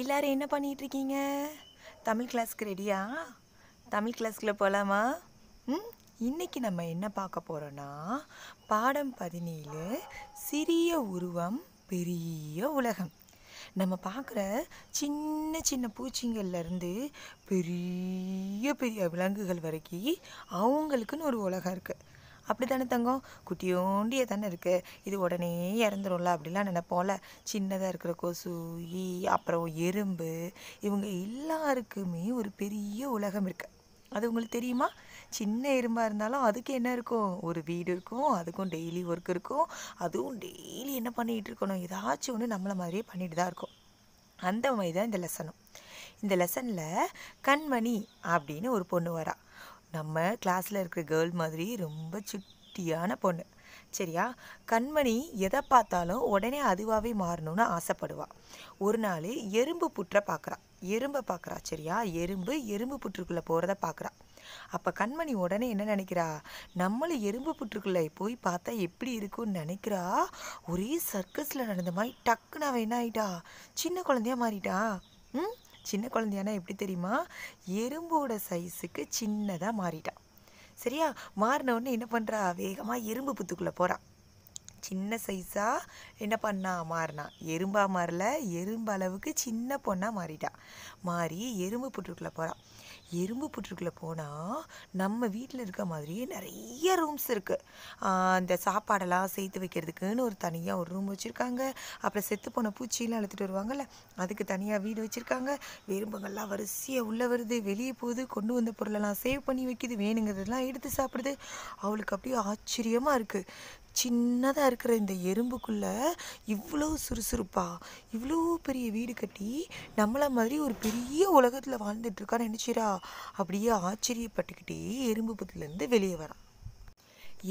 எல்லாரும் என்ன பண்ணிகிட்ருக்கீங்க தமிழ் கிளாஸ்க்கு ரெடியா தமிழ் கிளாஸ்க்குள்ள போகலாமா ம் இன்றைக்கி நம்ம என்ன பார்க்க போகிறோன்னா பாடம் பதினேழு சிறிய உருவம் பெரிய உலகம் நம்ம பார்க்குற சின்ன சின்ன பூச்சிங்கள்லேருந்து பெரிய பெரிய விலங்குகள் வரைக்கும் அவங்களுக்குன்னு ஒரு உலகம் இருக்குது அப்படி தானே தங்கம் குட்டியோண்டியே தானே இருக்குது இது உடனே இறந்துரும்ல அப்படிலாம் நினைப்போம்ல சின்னதாக இருக்கிற கொசு ஈ அப்புறம் எறும்பு இவங்க எல்லாருக்குமே ஒரு பெரிய உலகம் இருக்குது அது உங்களுக்கு தெரியுமா சின்ன எறும்பாக இருந்தாலும் அதுக்கு என்ன இருக்கும் ஒரு வீடு இருக்கும் அதுக்கும் டெய்லி ஒர்க் இருக்கும் அதுவும் டெய்லி என்ன பண்ணிகிட்டு இருக்கணும் ஏதாச்சும் ஒன்று நம்மளை மாதிரியே பண்ணிட்டு தான் இருக்கும் அந்த மாதிரி தான் இந்த லெசனும் இந்த லெசனில் கண்மணி அப்படின்னு ஒரு பொண்ணு வரா நம்ம கிளாஸில் இருக்கிற கேர்ள் மாதிரி ரொம்ப சுட்டியான பொண்ணு சரியா கண்மணி எதை பார்த்தாலும் உடனே அதுவாகவே மாறணும்னு ஆசைப்படுவாள் ஒரு நாள் எறும்பு புற்றை பார்க்குறா எறும்பை பார்க்குறா சரியா எறும்பு எறும்பு புற்றுக்குள்ளே போகிறத பார்க்குறா அப்போ கண்மணி உடனே என்ன நினைக்கிறா நம்மளும் எறும்பு புற்றுக்குள்ளே போய் பார்த்தா எப்படி இருக்கும்னு நினைக்கிறா ஒரே சர்க்கஸில் நடந்த மாதிரி டக்குன்னு அவன் என்ன ஆயிட்டா சின்ன குழந்தையா மாறிட்டா ம் சின்ன குழந்தையானா எப்படி தெரியுமா எறும்போட சைஸுக்கு சின்னதாக மாறிட்டான் சரியா மாறின உடனே என்ன பண்ணுறா வேகமாக எறும்பு புத்துக்குள்ளே போகிறான் சின்ன சைஸாக என்ன பண்ணா மாறினா எறும்பாக மாறல எறும்பு அளவுக்கு சின்ன பொண்ணாக மாறிட்டா மாறி எறும்பு புற்றுக்குள்ளே போகிறான் எறும்பு புற்றுக்குள்ளே போனால் நம்ம வீட்டில் இருக்க மாதிரியே நிறைய ரூம்ஸ் இருக்குது அந்த சாப்பாடெல்லாம் சேர்த்து வைக்கிறதுக்குன்னு ஒரு தனியாக ஒரு ரூம் வச்சுருக்காங்க அப்புறம் செத்து போன பூச்சியெல்லாம் எழுத்துட்டு வருவாங்கள்ல அதுக்கு தனியாக வீடு வச்சுருக்காங்க எறும்புங்கள்லாம் வரிசையாக உள்ளே வருது வெளியே போகுது கொண்டு வந்த பொருளெல்லாம் சேவ் பண்ணி வைக்கிது வேணுங்கிறதெல்லாம் எடுத்து சாப்பிடுது அவளுக்கு அப்படியே ஆச்சரியமாக இருக்குது சின்னதாக இருக்கிற இந்த எறும்புக்குள்ளே இவ்வளோ சுறுசுறுப்பாக இவ்வளோ பெரிய வீடு கட்டி நம்மளை மாதிரி ஒரு பெரிய உலகத்தில் வாழ்ந்துட்டுருக்கான்னு நினச்சிரா அப்படியே ஆச்சரியப்பட்டுக்கிட்டே எறும்பு புத்துலேருந்து வெளியே வரான்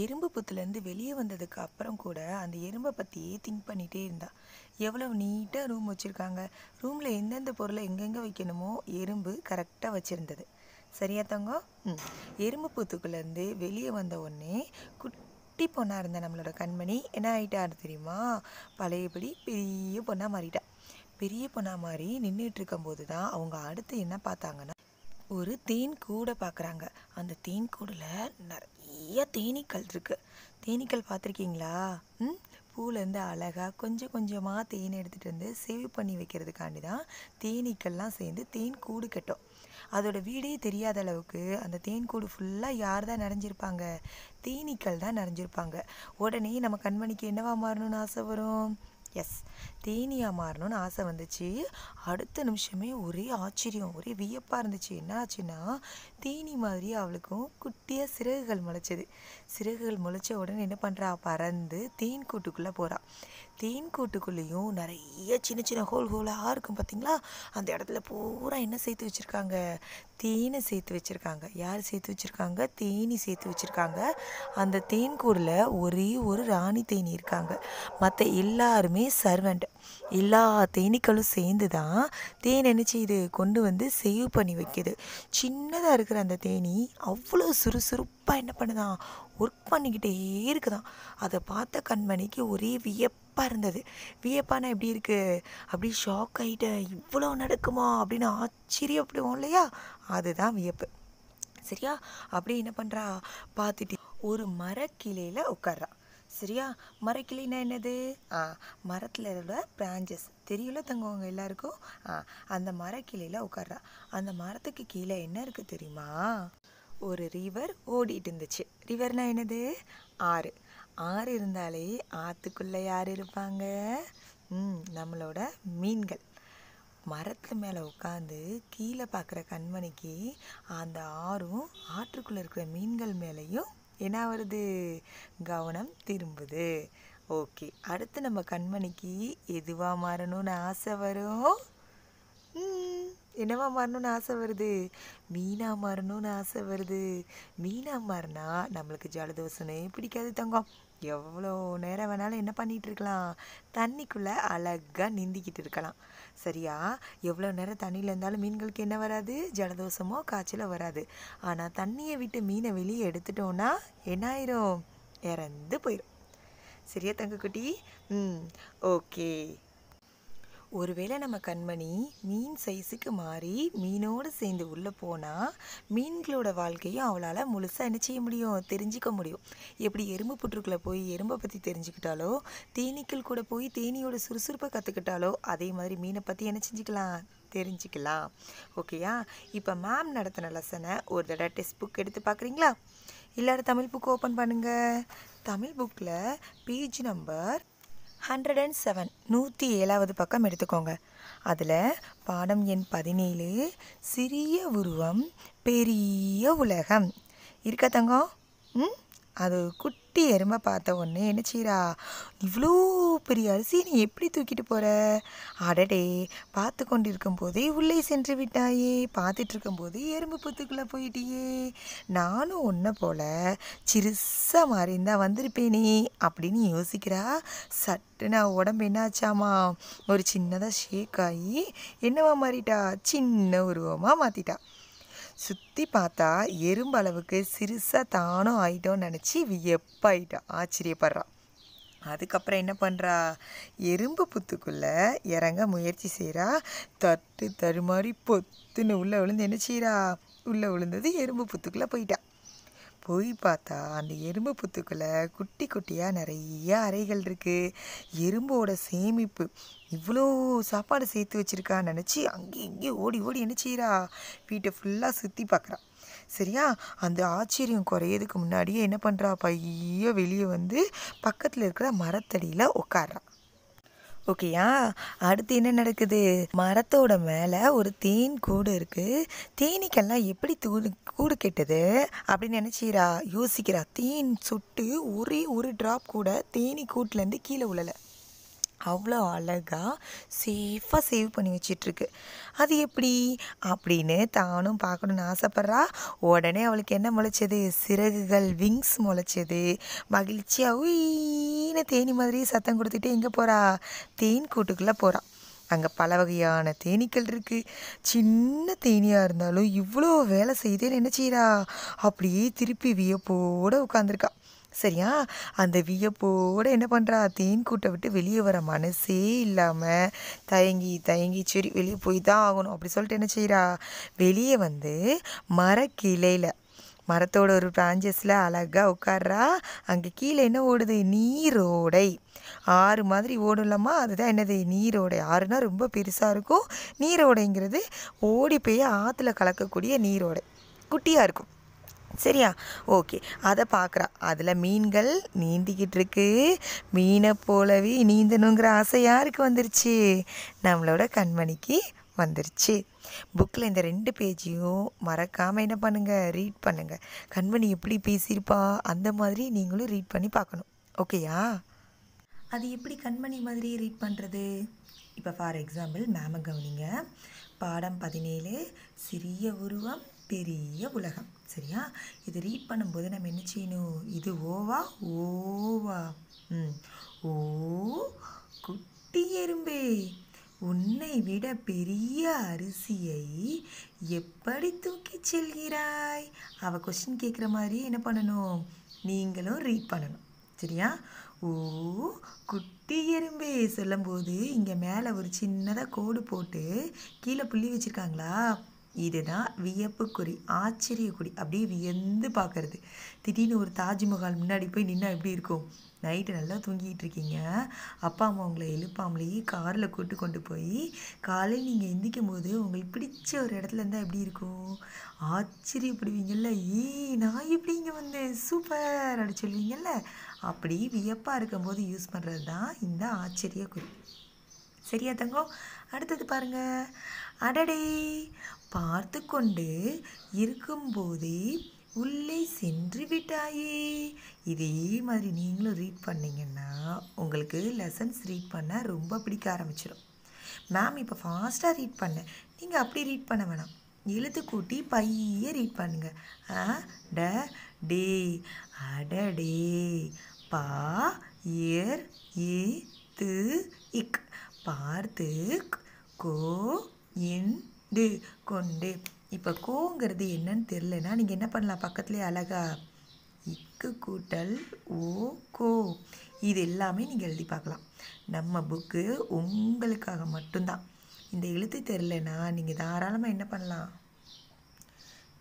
எறும்பு புத்துலேருந்து வெளியே வந்ததுக்கு அப்புறம் கூட அந்த எறும்பை பற்றியே திங்க் பண்ணிகிட்டே இருந்தான் எவ்வளோ நீட்டாக ரூம் வச்சுருக்காங்க ரூமில் எந்தெந்த பொருளை எங்கெங்கே வைக்கணுமோ எறும்பு கரெக்டாக வச்சுருந்தது சரியா தங்கம் ம் எறும்பு புத்துக்குள்ளேருந்து வெளியே வந்த உடனே குட் குட்டி பொண்ணாக இருந்த நம்மளோட கண்மணி என்ன ஆகிட்டாரு தெரியுமா பழையபடி பெரிய பொண்ணாக மாறிட்டா பெரிய பொண்ணாக மாறி நின்றுட்டு இருக்கும்போது தான் அவங்க அடுத்து என்ன பார்த்தாங்கன்னா ஒரு தேன் கூடை பார்க்குறாங்க அந்த தேன் கூடல நிறைய தேனீக்கள் இருக்குது தேனீக்கள் பார்த்துருக்கீங்களா ம் பூலேருந்து அழகாக கொஞ்சம் கொஞ்சமாக தேன் எடுத்துகிட்டு வந்து சேவ் பண்ணி வைக்கிறதுக்காண்டி தான் தேனீக்கள்லாம் சேர்ந்து தேன் கூடு கட்டும் அதோட வீடே தெரியாத அளவுக்கு அந்த தேன் கூடு ஃபுல்லாக யார் தான் நிறைஞ்சிருப்பாங்க தேனீக்கள் தான் நிறைஞ்சிருப்பாங்க உடனே நம்ம கண்மணிக்கு என்னவா மாறணும்னு ஆசை வரும் எஸ் தேனியாக மாறணும்னு ஆசை வந்துச்சு அடுத்த நிமிஷமே ஒரே ஆச்சரியம் ஒரே வியப்பாக இருந்துச்சு என்ன ஆச்சுன்னா தேனி மாதிரி அவளுக்கும் குட்டியாக சிறகுகள் முளைச்சது சிறகுகள் முளைச்ச உடனே என்ன பண்ணுறா பறந்து தேன் கூட்டுக்குள்ளே போகிறாள் தேன் கூட்டுக்குள்ளேயும் நிறைய சின்ன சின்ன ஹோல் ஹோலாக இருக்கும் பார்த்தீங்களா அந்த இடத்துல பூரா என்ன சேர்த்து வச்சுருக்காங்க தேனை சேர்த்து வச்சுருக்காங்க யார் சேர்த்து வச்சுருக்காங்க தேனி சேர்த்து வச்சுருக்காங்க அந்த தேன்கூடில் ஒரே ஒரு ராணி தேனி இருக்காங்க மற்ற எல்லாருமே சர்வெண்ட் எல்லா தேனீக்களும் சேர்ந்து தான் தேன் என்ன செய்யுது கொண்டு வந்து சேவ் பண்ணி வைக்கிது சின்னதாக இருக்கிற அந்த தேனி அவ்வளோ சுறுசுறுப்பாக என்ன பண்ணுதான் ஒர்க் பண்ணிக்கிட்டே இருக்குதான் அதை பார்த்த கண்மணிக்கு ஒரே வியப்பாக இருந்தது வியப்பானா எப்படி இருக்குது அப்படி ஷாக் ஆகிட்ட இவ்வளோ நடக்குமா அப்படின்னு ஆச்சரியப்படுவோம் இல்லையா அதுதான் வியப்பு சரியா அப்படியே என்ன பண்ணுறா பார்த்துட்டு ஒரு மரக்கிளையில் உட்கார்றா சரியா மரக்கிளைனா என்னது ஆ மரத்தில் உள்ள பிரான்ச்சஸ் தெரியல தங்குவாங்க எல்லாருக்கும் ஆ அந்த மரக்கிளையில் உட்கார்றா அந்த மரத்துக்கு கீழே என்ன இருக்குது தெரியுமா ஒரு ரிவர் ஓடிட்டு இருந்துச்சு ரிவர்னால் என்னது ஆறு ஆறு இருந்தாலே ஆற்றுக்குள்ளே யார் இருப்பாங்க ம் நம்மளோட மீன்கள் மரத்து மேலே உட்காந்து கீழே பார்க்குற கண்மணிக்கு அந்த ஆறும் ஆற்றுக்குள்ளே இருக்கிற மீன்கள் மேலேயும் என்ன வருது கவனம் திரும்புது ஓகே அடுத்து நம்ம கண்மணிக்கு எதுவாக மாறணும்னு ஆசை வரும் ம் என்னவா மாறணும்னு ஆசை வருது மீனாக மாறணும்னு ஆசை வருது மீனாக மாறினா நம்மளுக்கு ஜலதோஷனே பிடிக்காது தங்கம் எவ்வளோ நேரம் வேணாலும் என்ன பண்ணிகிட்டு இருக்கலாம் தண்ணிக்குள்ளே அழகாக நீந்திக்கிட்டு இருக்கலாம் சரியா எவ்வளோ நேரம் தண்ணியில் இருந்தாலும் மீன்களுக்கு என்ன வராது ஜலதோஷமோ காய்ச்சலோ வராது ஆனால் தண்ணியை விட்டு மீனை வெளியே எடுத்துட்டோன்னா என்ன ஆயிரும் இறந்து போயிடும் சரியா தங்கக்குட்டி ம் ஓகே ஒருவேளை நம்ம கண்மணி மீன் சைஸுக்கு மாறி மீனோடு சேர்ந்து உள்ளே போனால் மீன்களோட வாழ்க்கையும் அவளால் முழுசாக என்ன செய்ய முடியும் தெரிஞ்சிக்க முடியும் எப்படி எறும்பு புற்றுக்குள்ளே போய் எறும்பை பற்றி தெரிஞ்சுக்கிட்டாலோ தேனீக்கள் கூட போய் தேனியோட சுறுசுறுப்பை கற்றுக்கிட்டாலோ அதே மாதிரி மீனை பற்றி என்ன செஞ்சுக்கலாம் தெரிஞ்சுக்கலாம் ஓகேயா இப்போ மேம் நடத்தின லெசனை ஒரு தடவை டெக்ஸ்ட் புக் எடுத்து பார்க்குறீங்களா இல்லாத தமிழ் புக் ஓப்பன் பண்ணுங்கள் தமிழ் புக்கில் page number hundred and seven நூற்றி ஏழாவது பக்கம் எடுத்துக்கோங்க அதில் பாடம் எண் பதினேழு சிறிய உருவம் பெரிய உலகம் இருக்கா தங்கம் ம் அது குட் குட்டி எறும்பை பார்த்த உடனே என்ன செய்கிறா இவ்வளோ பெரிய அரிசி நீ எப்படி தூக்கிட்டு போகிற அடடே பார்த்து கொண்டிருக்கும் போதே உள்ளே சென்று விட்டாயே பார்த்துட்ருக்கும் போதே எறும்பு புத்துக்குள்ளே போயிட்டியே நானும் ஒன்றை போல சிறுசாக மாறி இருந்தால் வந்திருப்பேனே அப்படின்னு யோசிக்கிறா சட்டு நான் உடம்பு என்னாச்சாமா ஒரு சின்னதாக ஷேக் ஆகி என்னவா மாறிட்டா சின்ன உருவமாக மாற்றிட்டா சுற்றி பார்த்தா எறும்பளவுக்கு சிறுசாக தானும் ஆயிட்டோன்னு நினச்சி வியப்பாயிட்டா ஆச்சரியப்படுறா அதுக்கப்புறம் என்ன பண்ணுறா எறும்பு புத்துக்குள்ளே இறங்க முயற்சி செய்கிறா தட்டு தருமாறி பொத்துன்னு உள்ளே விழுந்து என்ன செய்கிறா உள்ளே விழுந்தது எறும்பு புத்துக்குள்ளே போயிட்டா போய் பார்த்தா அந்த எறும்பு புத்துக்குள்ளே குட்டி குட்டியாக நிறைய அறைகள் இருக்குது எறும்போட சேமிப்பு இவ்வளோ சாப்பாடு சேர்த்து வச்சுருக்கா நினச்சி அங்கேயும் இங்கேயும் ஓடி ஓடி என்ன செய்கிறா வீட்டை ஃபுல்லாக சுற்றி பார்க்குறா சரியா அந்த ஆச்சரியம் குறையிறதுக்கு முன்னாடியே என்ன பண்ணுறா பைய வெளியே வந்து பக்கத்தில் இருக்கிற மரத்தடியில் உட்காடுறான் ஓகேயா அடுத்து என்ன நடக்குது மரத்தோட மேலே ஒரு தேன் கூடு இருக்குது தேனீக்கெல்லாம் எப்படி தூடு கூடு கெட்டது அப்படின்னு நினச்சிக்கிறா யோசிக்கிறா தேன் சுட்டு ஒரே ஒரு ட்ராப் கூட தேனி கூட்டிலேருந்து கீழே உழலை அவ்வளோ அழகாக சேஃபாக சேவ் பண்ணி வச்சிட்ருக்கு அது எப்படி அப்படின்னு தானும் பார்க்கணுன்னு ஆசைப்பட்றா உடனே அவளுக்கு என்ன முளைச்சது சிறகுகள் விங்ஸ் முளைச்சது மகிழ்ச்சியாக உயின தேனி மாதிரி சத்தம் கொடுத்துட்டு எங்கே போகிறா தேன் கூட்டுக்குள்ளே போகிறாள் அங்கே பல வகையான தேனீக்கள் இருக்குது சின்ன தேனியாக இருந்தாலும் இவ்வளோ வேலை செய்தேன்னு என்ன செய்கிறா அப்படியே திருப்பி வியப்போடு உட்காந்துருக்கா சரியா அந்த வியப்போடு என்ன பண்ணுறா தேன் கூட்டை விட்டு வெளியே வர மனசே இல்லாமல் தயங்கி தயங்கி சரி வெளியே போய் தான் ஆகணும் அப்படி சொல்லிட்டு என்ன செய்கிறா வெளியே வந்து மரக்கிளையில் மரத்தோட ஒரு பிரான்ச்சஸில் அழகாக உட்கார்றா அங்கே கீழே என்ன ஓடுது நீரோடை ஆறு மாதிரி ஓடலாமா அதுதான் என்னது நீரோடை ஆறுனா ரொம்ப பெருசாக இருக்கும் நீரோடைங்கிறது ஓடி போய் ஆற்றுல கலக்கக்கூடிய நீரோடை குட்டியாக இருக்கும் சரியா ஓகே அதை பார்க்குறா அதில் மீன்கள் நீந்திக்கிட்டு இருக்கு மீனை போலவே நீந்தணுங்கிற ஆசை யாருக்கு வந்துருச்சு நம்மளோட கண்மணிக்கு வந்துருச்சு புக்கில் இந்த ரெண்டு பேஜையும் மறக்காமல் என்ன பண்ணுங்கள் ரீட் பண்ணுங்கள் கண்மணி எப்படி பேசியிருப்பா அந்த மாதிரி நீங்களும் ரீட் பண்ணி பார்க்கணும் ஓகேயா அது எப்படி கண்மணி மாதிரி ரீட் பண்ணுறது இப்போ ஃபார் எக்ஸாம்பிள் மேமை கவனிங்க பாடம் பதினேழு சிறிய உருவம் பெரிய உலகம் சரியா இதை ரீட் பண்ணும்போது நம்ம என்ன செய்யணும் இது ஓவா ஓவா ம் ஓ குட்டி எறும்பே உன்னை விட பெரிய அரிசியை எப்படி தூக்கி செல்கிறாய் அவள் கொஸ்டின் கேட்குற மாதிரி என்ன பண்ணணும் நீங்களும் ரீட் பண்ணணும் சரியா ஓ குட்டி எறும்பே சொல்லும்போது இங்கே மேலே ஒரு சின்னதாக கோடு போட்டு கீழே புள்ளி வச்சுருக்காங்களா இதுதான் வியப்புக்குறி ஆச்சரியக்குறி அப்படியே வியந்து பார்க்கறது திடீர்னு ஒரு தாஜ்மஹால் முன்னாடி போய் நின்னா எப்படி இருக்கும் நைட்டு நல்லா தூங்கிட்டு இருக்கீங்க அப்பா அம்மா உங்களை எழுப்பாமலேயே காரில் கூட்டு கொண்டு போய் காலையில் நீங்கள் எந்திக்கும் போது உங்களுக்கு பிடிச்ச ஒரு இடத்துல இருந்தால் எப்படி இருக்கும் ஆச்சரியப்படுவீங்கள்ல ஏ நான் எப்படி இங்கே வந்தேன் சூப்பர் அப்படின்னு சொல்லுவீங்கள்ல அப்படி வியப்பாக இருக்கும்போது யூஸ் பண்ணுறது தான் இந்த ஆச்சரிய குறி சரியா தங்கம் அடுத்தது பாருங்கள் அடடே பார்த்து கொண்டு இருக்கும்போதே உள்ளே சென்று விட்டாயே இதே மாதிரி நீங்களும் ரீட் பண்ணிங்கன்னா உங்களுக்கு லெசன்ஸ் ரீட் பண்ண ரொம்ப பிடிக்க ஆரம்பிச்சிடும் மேம் இப்போ ஃபாஸ்ட்டாக ரீட் பண்ணேன் நீங்கள் அப்படி ரீட் பண்ண வேணாம் எழுத்து கூட்டி பைய ரீட் பண்ணுங்க ஆ ட டே அடடே பா இயர் ஏ து இக் பார்த்து கோ இன் டு கொண்டு இப்போ கோங்கிறது என்னன்னு தெரிலனா நீங்கள் என்ன பண்ணலாம் பக்கத்துலேயே அழகா இக்கு கூட்டல் ஓ கோ இது எல்லாமே நீங்கள் எழுதி பார்க்கலாம் நம்ம புக்கு உங்களுக்காக மட்டும்தான் இந்த எழுத்து தெரிலனா நீங்கள் தாராளமாக என்ன பண்ணலாம்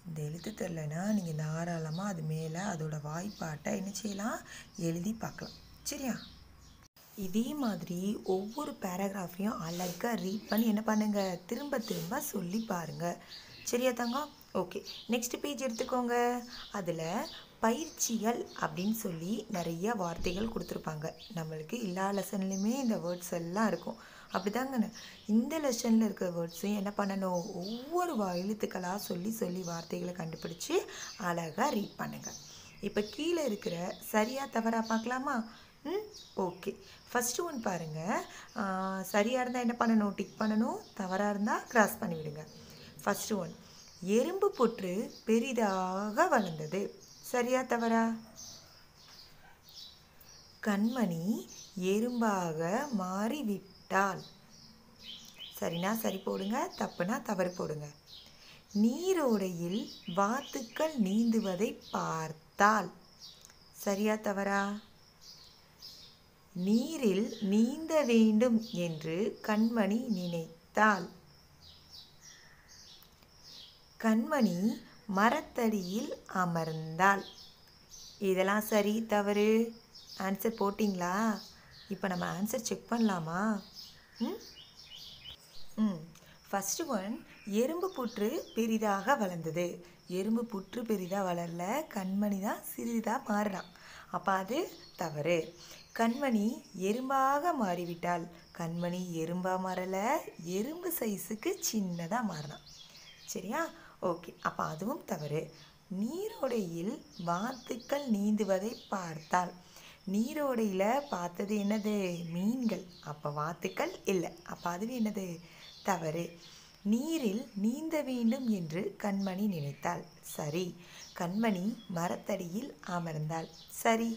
இந்த எழுத்து தெரிலனா நீங்கள் தாராளமாக அது மேலே அதோடய வாய்ப்பாட்டை என்ன செய்யலாம் எழுதி பார்க்கலாம் சரியா இதே மாதிரி ஒவ்வொரு பேராகிராஃபையும் அழகாக ரீட் பண்ணி என்ன பண்ணுங்கள் திரும்ப திரும்ப சொல்லி பாருங்கள் சரியா தங்கம் ஓகே நெக்ஸ்ட் பேஜ் எடுத்துக்கோங்க அதில் பயிற்சிகள் அப்படின்னு சொல்லி நிறைய வார்த்தைகள் கொடுத்துருப்பாங்க நம்மளுக்கு எல்லா லெசன்லையுமே இந்த வேர்ட்ஸ் எல்லாம் இருக்கும் அப்படிதாங்கண்ணே இந்த லெசனில் இருக்கிற வேர்ட்ஸையும் என்ன பண்ணணும் ஒவ்வொரு எழுத்துக்களாக சொல்லி சொல்லி வார்த்தைகளை கண்டுபிடிச்சி அழகாக ரீட் பண்ணுங்கள் இப்போ கீழே இருக்கிற சரியாக தவறாக பார்க்கலாமா ஓகே ஃபஸ்ட்டு ஒன் பாருங்கள் சரியாக இருந்தால் என்ன பண்ணணும் டிக் பண்ணணும் தவறாக இருந்தால் க்ராஸ் பண்ணிவிடுங்க ஃபஸ்ட்டு ஒன் எறும்பு புற்று பெரிதாக வளர்ந்தது சரியா தவறா கண்மணி எறும்பாக மாறிவிட்டால் சரினா சரி போடுங்க தப்புனா தவறு போடுங்க நீரோடையில் வாத்துக்கள் நீந்துவதை பார்த்தால் சரியா தவறா நீரில் நீந்த வேண்டும் என்று கண்மணி நினைத்தாள் கண்மணி மரத்தடியில் அமர்ந்தாள் இதெல்லாம் சரி தவறு ஆன்சர் போட்டிங்களா இப்போ நம்ம ஆன்சர் செக் பண்ணலாமா ம் ம் ஃபஸ்ட்டு ஒன் எறும்பு புற்று பெரிதாக வளர்ந்தது எறும்பு புற்று பெரிதாக வளரல கண்மணி தான் சிறிதாக மாறலாம் அப்போ அது தவறு கண்மணி எறும்பாக மாறிவிட்டால் கண்மணி எறும்பாக மாறலை எறும்பு சைஸுக்கு சின்னதாக மாறினான் சரியா ஓகே அப்போ அதுவும் தவறு நீரோடையில் வாத்துக்கள் நீந்துவதை பார்த்தால் நீரோடையில் பார்த்தது என்னது மீன்கள் அப்போ வாத்துக்கள் இல்லை அப்போ அதுவும் என்னது தவறு நீரில் நீந்த வேண்டும் என்று கண்மணி நினைத்தாள் சரி கண்மணி மரத்தடியில் அமர்ந்தாள் சரி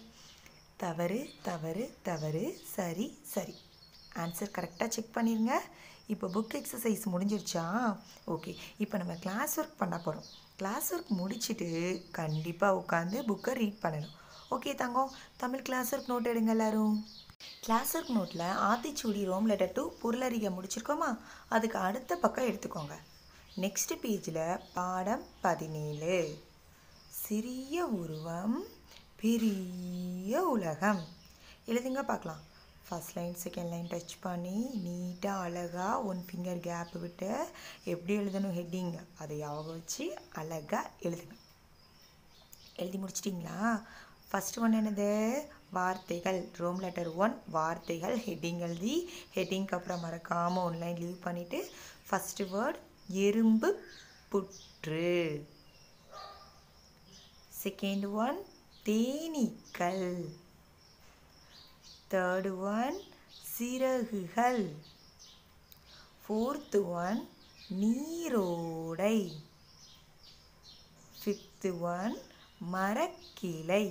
தவறு தவறு தவறு சரி சரி ஆன்சர் கரெக்டாக செக் பண்ணிடுங்க இப்போ புக் எக்ஸசைஸ் முடிஞ்சிருச்சா ஓகே இப்போ நம்ம கிளாஸ் ஒர்க் பண்ண போகிறோம் கிளாஸ் ஒர்க் முடிச்சுட்டு கண்டிப்பாக உட்காந்து புக்கை ரீட் பண்ணணும் ஓகே தங்கம் தமிழ் கிளாஸ் ஒர்க் நோட் எடுங்க எல்லாரும் கிளாஸ் ஒர்க் நோட்டில் ஆத்திச்சூடி ரோம் லெட்டர் டூ பொருளறிய முடிச்சிருக்கோமா அதுக்கு அடுத்த பக்கம் எடுத்துக்கோங்க நெக்ஸ்ட் பேஜில் பாடம் பதினேழு சிறிய உருவம் பெரிய உலகம் எழுதுங்க பார்க்கலாம் first line second line touch பண்ணி நீட்டாக அழகாக ஒன் ஃபிங்கர் கேப் விட்டு எப்படி எழுதணும் ஹெட்டிங் அதை யாபகம் வச்சு அழகாக எழுதுங்க எழுதி முடிச்சிட்டிங்களா ஃபஸ்ட்டு ஒன்று என்னது வார்த்தைகள் ரோம் லெட்டர் ஒன் வார்த்தைகள் ஹெட்டிங் எழுதி ஹெட்டிங்க்கு அப்புறம் மறக்காமல் ஒன்லைன் லீவ் பண்ணிவிட்டு ஃபஸ்ட்டு வேர்ட் எறும்பு புற்று second ஒன் தேனீக்கள் தேர்டு ஒன் சிறகுகள் ஃபோர்த்து ஒன் நீரோடை ஃபிஃப்த்து ஒன் மரக்கிளை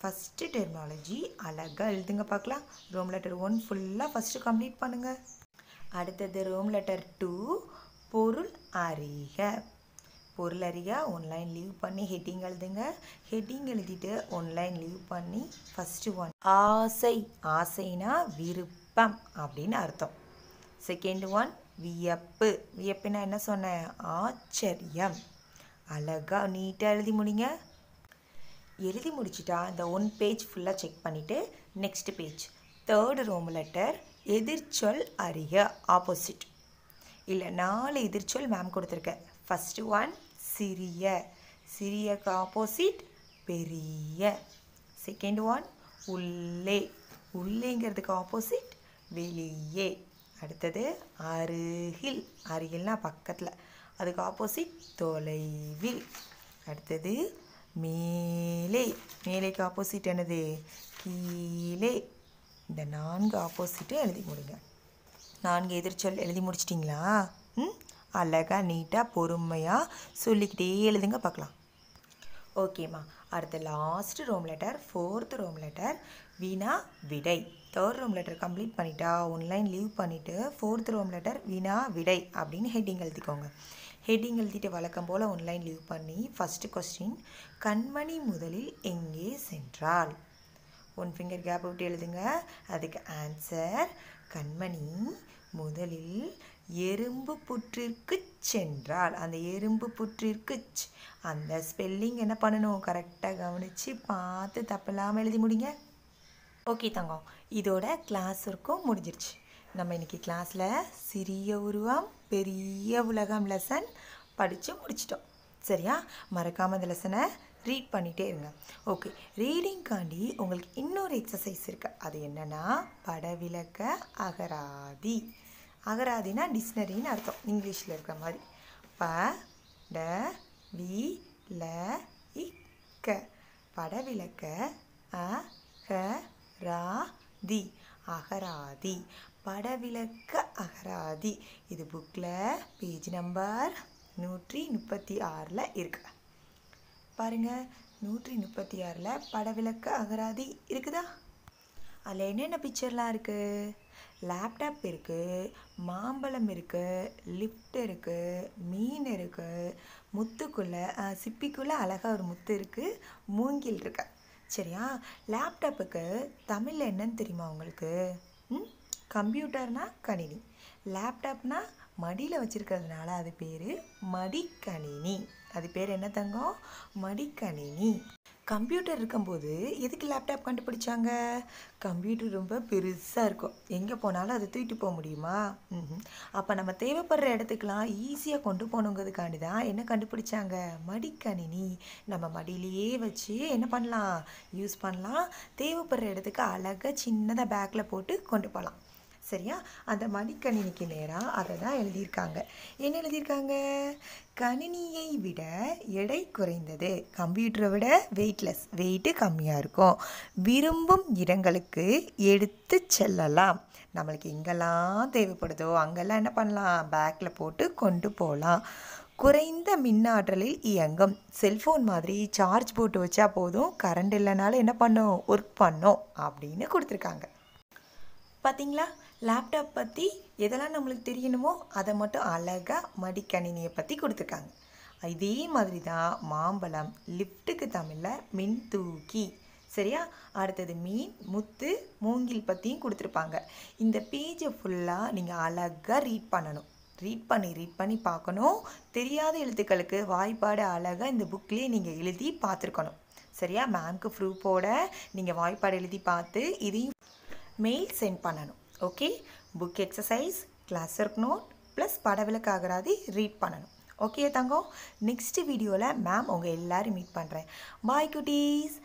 ஃபஸ்ட்டு டெர்மாலஜி அழகாக எழுதுங்க பார்க்கலாம் ரோம் லெட்டர் ஒன் ஃபுல்லாக ஃபஸ்ட்டு கம்ப்ளீட் பண்ணுங்கள் அடுத்தது ரோம் லெட்டர் டூ பொருள் அறிக பொருளறியா ஒன்லைன் லீவ் பண்ணி ஹெட்டிங் எழுதுங்க ஹெட்டிங் எழுதிட்டு ஒன்லைன் லீவ் பண்ணி ஃபஸ்ட்டு ஒன் ஆசை ஆசைனா விருப்பம் அப்படின்னு அர்த்தம் செகண்ட் ஒன் வியப்பு வியப்புனா என்ன சொன்னேன் ஆச்சரியம் அழகாக நீட்டாக எழுதி முடிங்க எழுதி முடிச்சிட்டா இந்த ஒன் பேஜ் ஃபுல்லாக செக் பண்ணிவிட்டு next page third Roman letter எதிர்ச்சொல் அறிய ஆப்போசிட் இல்லை நாலு எதிர்ச்சொல் மேம் கொடுத்துருக்கேன் ஃபஸ்ட்டு ஒன் சிறிய சிறிய ஆப்போசிட் பெரிய செகண்ட் ஒன் உள்ளே உள்ளேங்கிறதுக்கு ஆப்போசிட் வெளியே அடுத்தது அருகில் அருகில்னா பக்கத்தில் அதுக்கு ஆப்போசிட் தொலைவில் அடுத்தது மேலே மேலேக்கு ஆப்போசிட் என்னது கீழே இந்த நான்கு ஆப்போசிட்டும் எழுதி முடிங்க நான்கு எதிர்ச்சொல் எழுதி முடிச்சிட்டிங்களா ம் அழகாக நீட்டாக பொறுமையாக சொல்லிக்கிட்டே எழுதுங்க பார்க்கலாம் ஓகேம்மா அடுத்த last Roman letter fourth Roman letter வீணா விடை தேர்ட் ரோம் லெட்டர் கம்ப்ளீட் பண்ணிட்டா ஒன்லைன் லீவ் பண்ணிவிட்டு ஃபோர்த் ரோம் லெட்டர் வீணா விடை அப்படின்னு ஹெட்டிங் எழுதிக்கோங்க ஹெட்டிங் எழுதிட்டு வழக்கம் போல் ஒன்லைன் லீவ் பண்ணி ஃபஸ்ட்டு கொஸ்டின் கண்மணி முதலில் எங்கே சென்றால் ஒன் ஃபிங்கர் கேப் விட்டு எழுதுங்க அதுக்கு ஆன்சர் கண்மணி முதலில் எறும்பு புற்றிற்கு சென்றால் அந்த எறும்பு புற்றிற்கு அந்த ஸ்பெல்லிங் என்ன பண்ணணும் கரெக்டாக கவனித்து பார்த்து தப்பில்லாமல் எழுதி முடிங்க ஓகே தங்கம் இதோட கிளாஸ் இருக்கும் முடிஞ்சிருச்சு நம்ம இன்றைக்கி கிளாஸில் சிறிய உருவம் பெரிய உலகம் லெசன் படித்து முடிச்சிட்டோம் சரியா மறக்காமல் அந்த லெசனை ரீட் பண்ணிகிட்டே இருங்க ஓகே ரீடிங்காண்டி உங்களுக்கு இன்னொரு எக்ஸசைஸ் இருக்குது அது என்னென்னா படவிலக்க அகராதி அகராதினா டிக்ஷனரின்னு அர்த்தம் இங்கிலீஷில் இருக்கிற மாதிரி ப ட வி ல இக்க படவிளக்க அ ஹ ரா தி அகராதி படவிளக்க அகராதி இது புக்கில் பேஜ் நம்பர் நூற்றி முப்பத்தி ஆறில் இருக்கு பாருங்கள் நூற்றி முப்பத்தி ஆறில் படவிளக்க அகராதி இருக்குதா அதில் என்னென்ன பிக்சர்லாம் இருக்குது லேப்டாப் இருக்குது மாம்பழம் இருக்குது லிஃப்ட் இருக்குது மீன் இருக்குது முத்துக்குள்ளே சிப்பிக்குள்ளே அழகாக ஒரு முத்து இருக்குது மூங்கில் இருக்கு சரியா லேப்டாப்புக்கு தமிழில் என்னன்னு தெரியுமா உங்களுக்கு ம் கம்ப்யூட்டர்னால் கணினி லேப்டாப்னால் மடியில் வச்சுருக்கிறதுனால அது பேர் மடிக்கணினி அது பேர் என்ன தங்கம் மடிக்கணினி கம்ப்யூட்டர் இருக்கும்போது எதுக்கு லேப்டாப் கண்டுபிடிச்சாங்க கம்ப்யூட்டர் ரொம்ப பெருசாக இருக்கும் எங்கே போனாலும் அதை தூக்கிட்டு போக முடியுமா அப்போ நம்ம தேவைப்படுற இடத்துக்கெலாம் ஈஸியாக கொண்டு போகணுங்கிறதுக்காண்டி தான் என்ன கண்டுபிடிச்சாங்க மடிக்கணினி நம்ம மடியிலேயே வச்சு என்ன பண்ணலாம் யூஸ் பண்ணலாம் தேவைப்படுற இடத்துக்கு அழகாக சின்னதாக பேக்கில் போட்டு கொண்டு போகலாம் சரியா அந்த மடிக்கணினிக்கு நேராக அதை தான் எழுதியிருக்காங்க என்ன எழுதியிருக்காங்க கணினியை விட எடை குறைந்தது கம்ப்யூட்டரை விட வெயிட்லெஸ் வெயிட்டு கம்மியாக இருக்கும் விரும்பும் இடங்களுக்கு எடுத்து செல்லலாம் நம்மளுக்கு எங்கெல்லாம் தேவைப்படுதோ அங்கெல்லாம் என்ன பண்ணலாம் பேக்கில் போட்டு கொண்டு போகலாம் குறைந்த மின்னாற்றலில் இயங்கும் செல்ஃபோன் மாதிரி சார்ஜ் போட்டு வச்சா போதும் கரண்ட் இல்லைனாலும் என்ன பண்ணும் ஒர்க் பண்ணும் அப்படின்னு கொடுத்துருக்காங்க பார்த்தீங்களா லேப்டாப் பற்றி எதெல்லாம் நம்மளுக்கு தெரியணுமோ அதை மட்டும் அழகாக மடிக்கணினியை பற்றி கொடுத்துருக்காங்க இதே மாதிரி தான் மாம்பழம் லிஃப்ட்டுக்கு தமிழில் மின் தூக்கி சரியா அடுத்தது மீன் முத்து மூங்கில் பற்றியும் கொடுத்துருப்பாங்க இந்த பேஜை ஃபுல்லாக நீங்கள் அழகாக ரீட் பண்ணணும் ரீட் பண்ணி ரீட் பண்ணி பார்க்கணும் தெரியாத எழுத்துக்களுக்கு வாய்ப்பாடு அழகாக இந்த புக்லேயே நீங்கள் எழுதி பார்த்துருக்கணும் சரியா மேம்க்கு ப்ரூஃபோட நீங்கள் வாய்ப்பாடு எழுதி பார்த்து இதையும் மெயில் சென்ட் பண்ணணும் okay book exercise class note plus படவிலக்கு ரீட் பண்ணணும் ஓகே தங்கம் நெக்ஸ்ட் வீடியோவில் மேம் உங்கள் எல்லோரும் மீட் பண்ணுறேன் பாய் குட்டீஸ்